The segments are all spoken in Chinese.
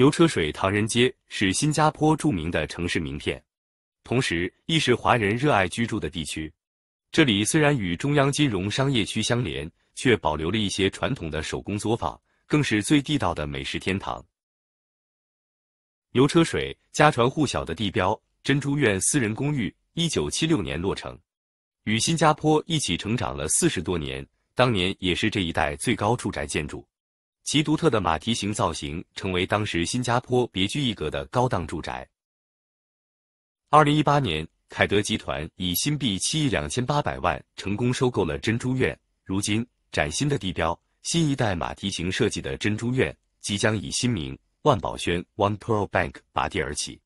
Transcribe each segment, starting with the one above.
牛车水唐人街是新加坡著名的城市名片，同时亦是华人热爱居住的地区。这里虽然与中央金融商业区相连，却保留了一些传统的手工作坊，更是最地道的美食天堂。牛车水家传户晓的地标——珍珠苑私人公寓，一九七六年落成，与新加坡一起成长了四十多年。当年也是这一带最高住宅建筑。其独特的马蹄形造型成为当时新加坡别具一格的高档住宅。二零一八年，凯德集团以新币七亿两千八百万成功收购了珍珠苑。如今，崭新的地标、新一代马蹄形设计的珍珠苑即将以新名万宝轩 （One Pearl Bank） 拔地而起。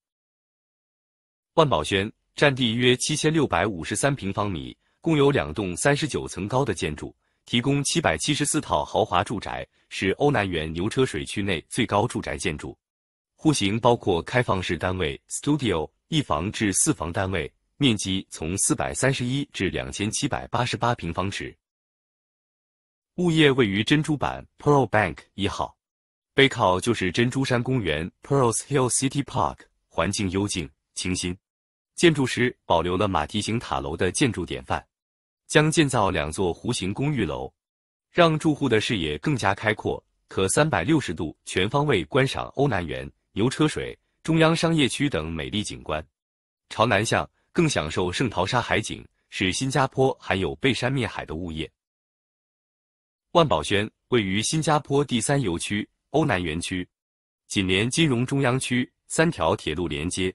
万宝轩占地约七千六百五十三平方米，共有两栋三十九层高的建筑。提供七百七十四套豪华住宅，是欧南园牛车水区内最高住宅建筑。户型包括开放式单位、studio 一房至四房单位，面积从四百三十一至两千七百八十八平方尺。物业位于珍珠板 Pearl Bank 一号，背靠就是珍珠山公园 Pearls Hill City Park，环境幽静清新。建筑师保留了马蹄形塔楼的建筑典范。将建造两座弧形公寓楼，让住户的视野更加开阔，可三百六十度全方位观赏欧南园、牛车水、中央商业区等美丽景观。朝南向更享受圣淘沙海景，是新加坡含有背山面海的物业。万宝轩位于新加坡第三游区欧南园区，紧邻金融中央区，三条铁路连接，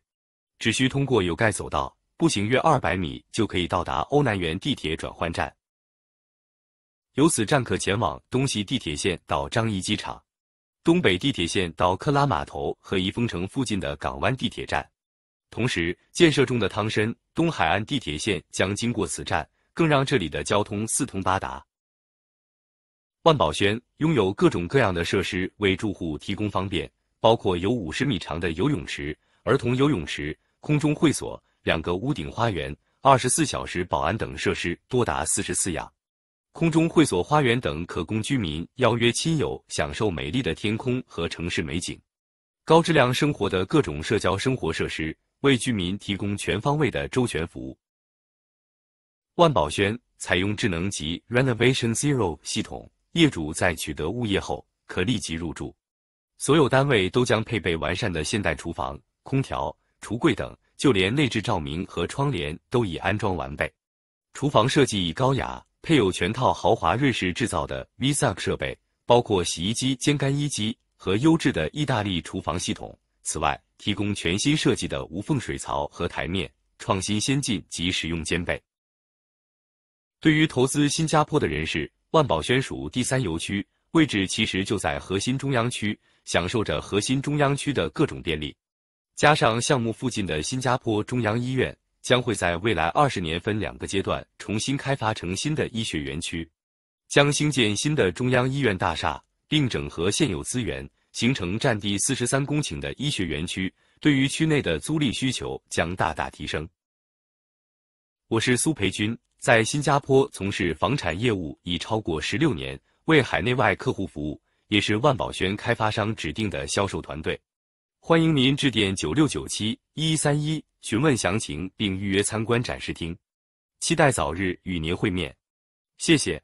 只需通过有盖走道。步行约二百米就可以到达欧南园地铁转换站，由此站可前往东西地铁线到张宜机场、东北地铁线到克拉码头和怡丰城附近的港湾地铁站。同时，建设中的汤深东海岸地铁线将经过此站，更让这里的交通四通八达。万宝轩拥有各种各样的设施为住户提供方便，包括有五十米长的游泳池、儿童游泳池、空中会所。两个屋顶花园、二十四小时保安等设施多达四十四样，空中会所、花园等可供居民邀约亲友享受美丽的天空和城市美景，高质量生活的各种社交生活设施为居民提供全方位的周全服务。万宝轩采用智能级 Renovation Zero 系统，业主在取得物业后可立即入住，所有单位都将配备完善的现代厨房、空调、橱柜等。就连内置照明和窗帘都已安装完备，厨房设计亦高雅，配有全套豪华瑞士制造的 Visac 设备，包括洗衣机、干衣机和优质的意大利厨房系统。此外，提供全新设计的无缝水槽和台面，创新、先进及实用兼备。对于投资新加坡的人士，万宝轩属第三油区，位置其实就在核心中央区，享受着核心中央区的各种便利。加上项目附近的新加坡中央医院将会在未来二十年分两个阶段重新开发成新的医学园区，将兴建新的中央医院大厦，并整合现有资源，形成占地四十三公顷的医学园区。对于区内的租赁需求将大大提升。我是苏培军，在新加坡从事房产业务已超过十六年，为海内外客户服务，也是万宝轩开发商指定的销售团队。欢迎您致电九六九七一三一询问详情，并预约参观展示厅，期待早日与您会面，谢谢。